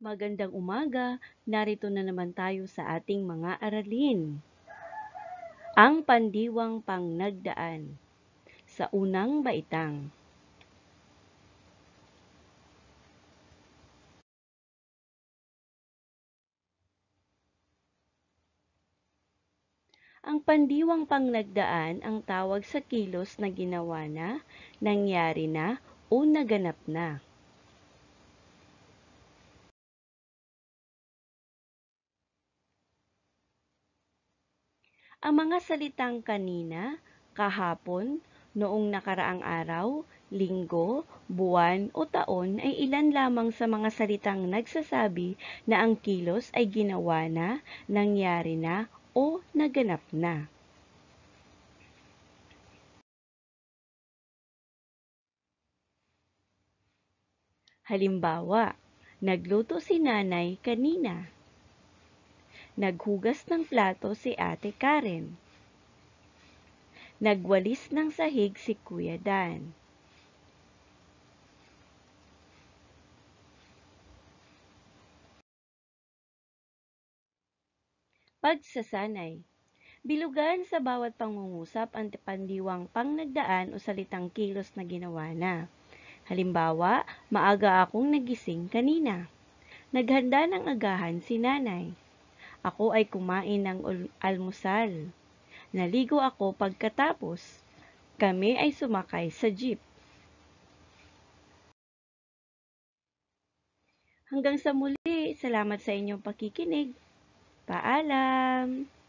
Magandang umaga, narito na naman tayo sa ating mga aralin. Ang pandiwang pangnagdaan sa unang baitang. Ang pandiwang pangnagdaan ang tawag sa kilos na ginawa na, nangyari na, o naganap na. Ang mga salitang kanina, kahapon, noong nakaraang araw, linggo, buwan o taon ay ilan lamang sa mga salitang nagsasabi na ang kilos ay ginawa na, nangyari na o naganap na. Halimbawa, nagluto si nanay kanina. Naghugas ng plato si Ate Karen. Nagwalis ng sahig si Kuya Dan. Pagsasanay Bilugan sa bawat pangungusap ang pandiwang pangnagdaan o salitang kilos na ginawa na. Halimbawa, maaga akong nagising kanina. Naghanda ng agahan si nanay. Ako ay kumain ng almusal. Naligo ako pagkatapos. Kami ay sumakay sa jeep. Hanggang sa muli, salamat sa inyong pakikinig. Paalam!